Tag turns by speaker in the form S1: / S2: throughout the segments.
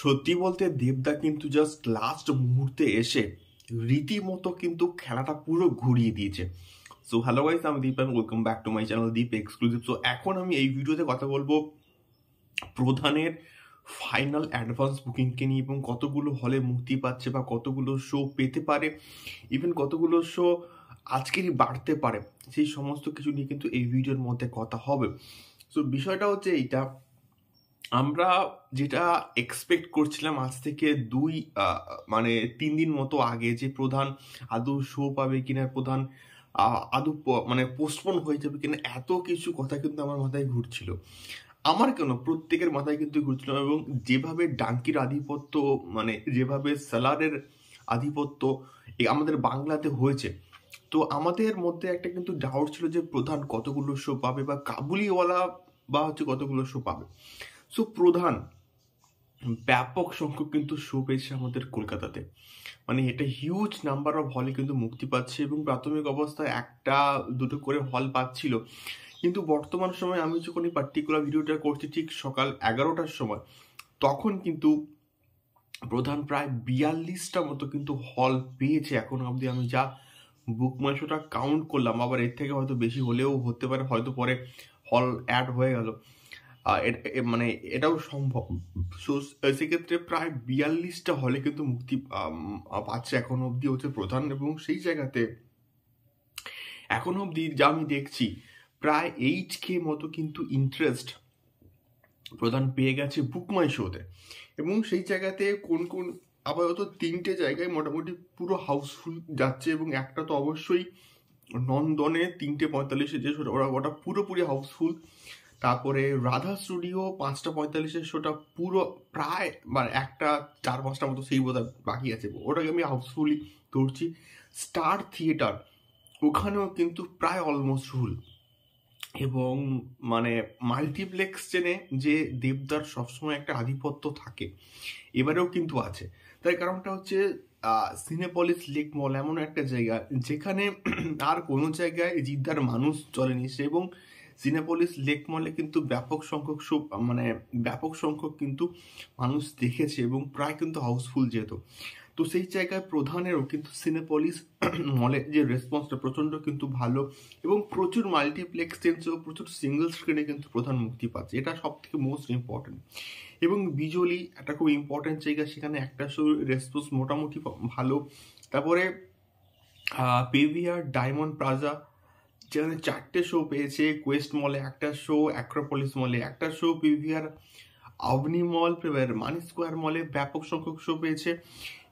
S1: সত্যি বলতে দেবদা কিন্তু জাস্ট লাস্ট মুহূর্তে এসে রীতিমতো কিন্তু খেলাটা পুরো ঘুরিয়ে দিয়েছে সো হ্যালো গাইস আমি Deep and welcome back to my channel Deep exclusive so এখন আমি এই ভিডিওতে কথা বলবো প্রধানের ফাইনাল অ্যাডভান্স বুকিংকে নিয়ে এবং কতগুলো হলে মুক্তি পাচ্ছে বা কতগুলো শো পেতে পারে ইভেন কতগুলো শো আজকেরই বাড়তে পারে সেই সমস্ত কিছু নিয়ে কিন্তু এই ভিডিওর মধ্যে কথা হবে সো বিষয়টা হচ্ছে এইটা আমরা যেটা এক্সপেক্ট করছিলাম আজ থেকে দুই মানে তিন দিন মতো আগে যে প্রধান আদৌ শো পাবে কিনা প্রধান আদৌ মানে পোস্টপোন হয়ে যাবে কিনা এত কিছু কথা কিন্তু আমার মাথায় ঘুরছিল আমার কেন প্রত্যেকের মাথায় কিন্তু ঘুরছিল এবং যেভাবে ডাঙ্কির আধিপত্য মানে যেভাবে সালারের আধিপত্য আমাদের বাংলাতে হয়েছে তো আমাদের মধ্যে একটা কিন্তু ডাউট ছিল যে প্রধান কতগুলো শো পাবে বা কাবুলিওয়ালা বা হচ্ছে কতগুলো শো পাবে সো প্রধান ব্যাপক সংখ্যক কিন্তু শো পেয়েছে আমাদের কলকাতাতে মানে এটা হিউজ নাম্বার অফ হলে কিন্তু মুক্তি পাচ্ছে এবং প্রাথমিক অবস্থায় একটা দুটো করে হল পাচ্ছিল কিন্তু বর্তমান সময় আমি যখন এই পার্টিকুলার ভিডিওটা করছি ঠিক সকাল এগারোটার সময় তখন কিন্তু প্রধান প্রায় বিয়াল্লিশটা মতো কিন্তু হল পেয়েছে এখন অবধি আমি যা বুক মাংসটা কাউন্ট করলাম আবার এর থেকে হয়তো বেশি হলেও হতে পারে হয়তো পরে হল অ্যাড হয়ে গেল মানে এটাও সম্ভব সো সেক্ষেত্রে প্রায় বিয়াল্লিশটা হলে কিন্তু মুক্তি পাচ্ছে এখন অবধি হচ্ছে প্রধান এবং সেই জায়গাতে এখন অবধি যা আমি দেখছি প্রায় এইট কে মতো কিন্তু ইন্টারেস্ট প্রধান পেয়ে গেছে বুকমাই শোতে এবং সেই জায়গাতে কোন কোন আপাতত তিনটে জায়গায় মোটামুটি পুরো হাউসফুল যাচ্ছে এবং একটা তো অবশ্যই নন্দনে তিনটে পঁয়তাল্লিশে যে ওরা ওটা পুরোপুরি হাউসফুল তারপরে রাধা স্টুডিও পাঁচটা পঁয়তাল্লিশের শোটা পুরো প্রায় মানে একটা চার পাঁচটা মতো সেই বোধ বাকি আছে ওটাকে আমি হাউসফুলি ধরছি স্টার থিয়েটার ওখানেও কিন্তু প্রায় অলমোস্ট ফুল এবং মানে মাল্টিপ্লেক্স চেনে যে দেবদার সবসময় একটা আধিপত্য থাকে এবারেও কিন্তু আছে তাই কারণটা হচ্ছে সিনেপলিস লেক মল এমন একটা জায়গা যেখানে আর কোনো জায়গায় জিদ্দার মানুষ চলেনি সে এবং সিনেপলিস লেক মলে কিন্তু ব্যাপক সংখ্যক সব মানে ব্যাপক সংখ্যক কিন্তু মানুষ দেখেছে এবং প্রায় কিন্তু হাউসফুল যেত তো সেই জায়গায় প্রধানেরও কিন্তু সিনেপলিস মলে যে রেসপন্সটা প্রচণ্ড কিন্তু ভালো এবং প্রচুর মাল্টিপ্লেক্স ও প্রচুর সিঙ্গেল স্ক্রিনে কিন্তু প্রধান মুক্তি পাচ্ছে এটা সব থেকে মোস্ট ইম্পর্টেন্ট এবং বিজলি একটা খুব ইম্পর্টেন্ট জায়গা সেখানে একটা শো রেসপন্স মোটামুটি ভালো তারপরে পেভিয়ার ডায়মন্ড প্লাজা যেখানে চারটে শো পেয়েছে কোয়েস্ট মলে একটা শো অ্যাক্রোপলিস মলে একটা show PVR Avani mall Mani square মলে ব্যাপক সংখ্যক শো পেয়েছে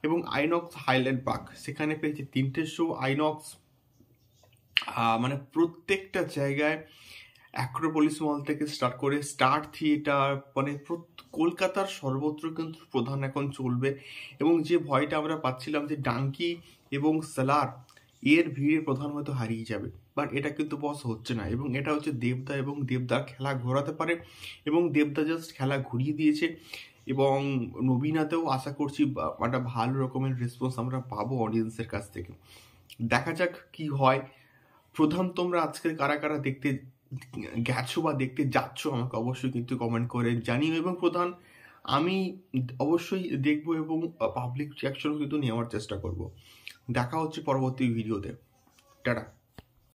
S1: এবং আইনক্স হাইল্যান্ড পার্ক সেখানে পেয়েছে তিনটে শো আইনক্স মানে প্রত্যেকটা জায়গায় অ্যাক্রোপলিস মল থেকে স্টার্ট করে স্টার থিয়েটার মানে কলকাতার সর্বত্র কিন্তু প্রধান এখন চলবে এবং যে ভয়টা আমরা পাচ্ছিলাম যে ডাঙ্কি এবং সালার এর ভিড়ে প্রধান হয়তো হারিয়ে যাবে বাট এটা কিন্তু বস হচ্ছে না এবং এটা হচ্ছে দেবদা এবং দেবদা খেলা ঘোরাতে পারে এবং দেবদা জাস্ট খেলা ঘুরিয়ে দিয়েছে এবং নবীনাতেও আশা করছি একটা ভালো রকমের রেসপন্স আমরা পাবো অডিয়েন্সের কাছ থেকে দেখা যাক কি হয় প্রধান তোমরা আজকের কারা কারা দেখতে গেছো বা দেখতে যাচ্ছ আমাকে অবশ্যই কিন্তু কমেন্ট করে জানিও এবং প্রধান আমি অবশ্যই দেখব এবং পাবলিক রিয়াকশন কিন্তু নেওয়ার চেষ্টা করব দেখা হচ্ছে পরবর্তী ভিডিওতে টাটা